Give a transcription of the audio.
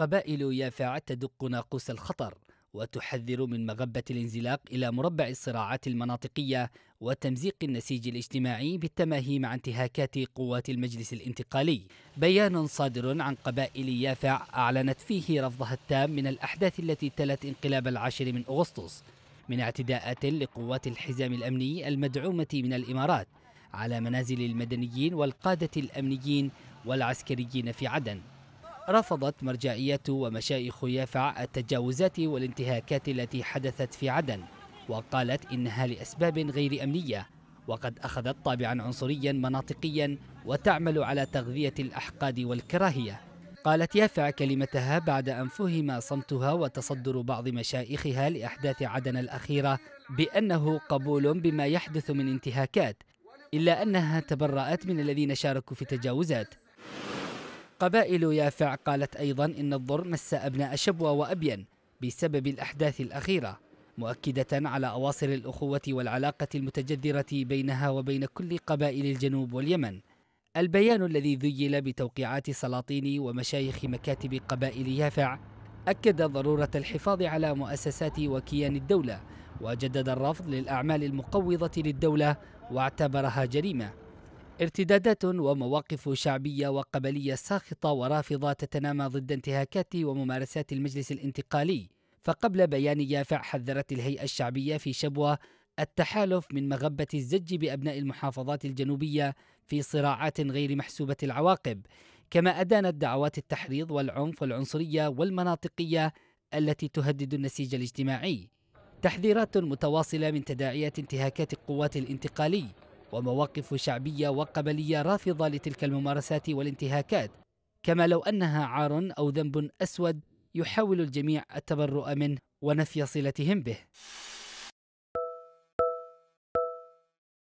قبائل يافع تدق ناقوس الخطر وتحذر من مغبة الانزلاق إلى مربع الصراعات المناطقية وتمزيق النسيج الاجتماعي بالتماهي مع انتهاكات قوات المجلس الانتقالي بيان صادر عن قبائل يافع أعلنت فيه رفضها التام من الأحداث التي تلت انقلاب العاشر من أغسطس من اعتداءات لقوات الحزام الأمني المدعومة من الإمارات على منازل المدنيين والقادة الأمنيين والعسكريين في عدن رفضت مرجعية ومشايخ يافع التجاوزات والانتهاكات التي حدثت في عدن وقالت إنها لأسباب غير أمنية وقد أخذت طابعا عنصريا مناطقيا وتعمل على تغذية الأحقاد والكراهية قالت يافع كلمتها بعد أن فهم صمتها وتصدر بعض مشايخها لأحداث عدن الأخيرة بأنه قبول بما يحدث من انتهاكات إلا أنها تبرأت من الذين شاركوا في تجاوزات قبائل يافع قالت أيضا إن الضر مس أبناء شبوة وأبين بسبب الأحداث الأخيرة مؤكدة على أواصر الأخوة والعلاقة المتجذرة بينها وبين كل قبائل الجنوب واليمن البيان الذي ذيل بتوقيعات سلاطين ومشايخ مكاتب قبائل يافع أكد ضرورة الحفاظ على مؤسسات وكيان الدولة وجدد الرفض للأعمال المقوضة للدولة واعتبرها جريمة ارتدادات ومواقف شعبية وقبلية ساخطة ورافضة تتنامى ضد انتهاكات وممارسات المجلس الانتقالي فقبل بيان يافع حذرت الهيئة الشعبية في شبوة التحالف من مغبة الزج بأبناء المحافظات الجنوبية في صراعات غير محسوبة العواقب كما أدانت دعوات التحريض والعنف والعنصرية والمناطقية التي تهدد النسيج الاجتماعي تحذيرات متواصلة من تداعيات انتهاكات القوات الانتقالي ومواقف شعبية وقبلية رافضة لتلك الممارسات والانتهاكات كما لو أنها عار أو ذنب أسود يحاول الجميع التبرؤ منه ونفي صلتهم به